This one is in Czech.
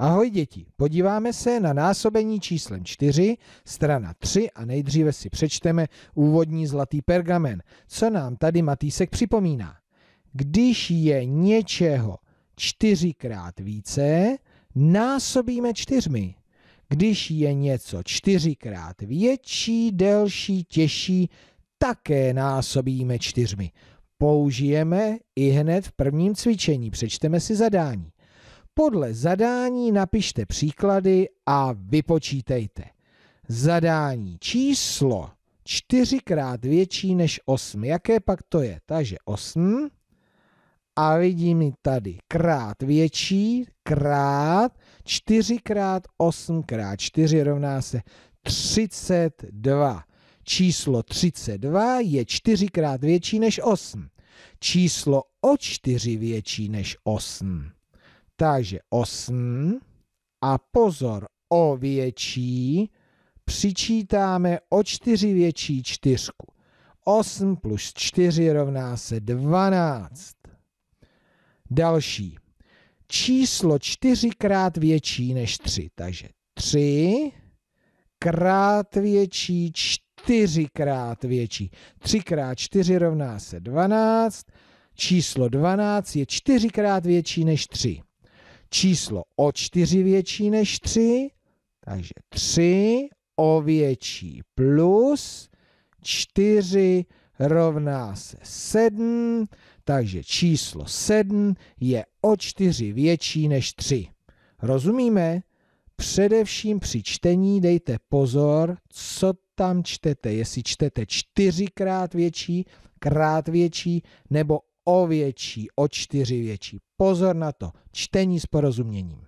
Ahoj děti, podíváme se na násobení číslem 4, strana 3 a nejdříve si přečteme úvodní zlatý pergamen, co nám tady Matýsek připomíná. Když je něčeho čtyřikrát více, násobíme čtyřmi. Když je něco čtyřikrát větší, delší, těžší, také násobíme čtyřmi. Použijeme i hned v prvním cvičení, přečteme si zadání. Podle zadání napište příklady a vypočítejte. Zadání číslo čtyřikrát větší než 8. Jaké pak to je? Takže 8 a vidím tady krát větší, krát 4 krát 8 krát 4 rovná se 32. Číslo 32 je 4 krát větší než 8. Číslo o 4 větší než 8. Takže 8 a pozor, o větší přičítáme o 4 větší čtyřku. 8 plus 4 rovná se 12. Další. Číslo čtyřikrát větší než 3, takže 3 krát větší, 4 krát větší. 3 krát 4 rovná se 12. Číslo 12 je 4 krát větší než 3 číslo o 4 větší než 3, takže 3 o větší plus 4 rovná se 7, takže číslo 7 je o 4 větší než 3. Rozumíme? Především při čtení dejte pozor, co tam čtete. Jestli čtete čtyřikrát větší, krát větší nebo o větší, o čtyři větší. Pozor na to, čtení s porozuměním.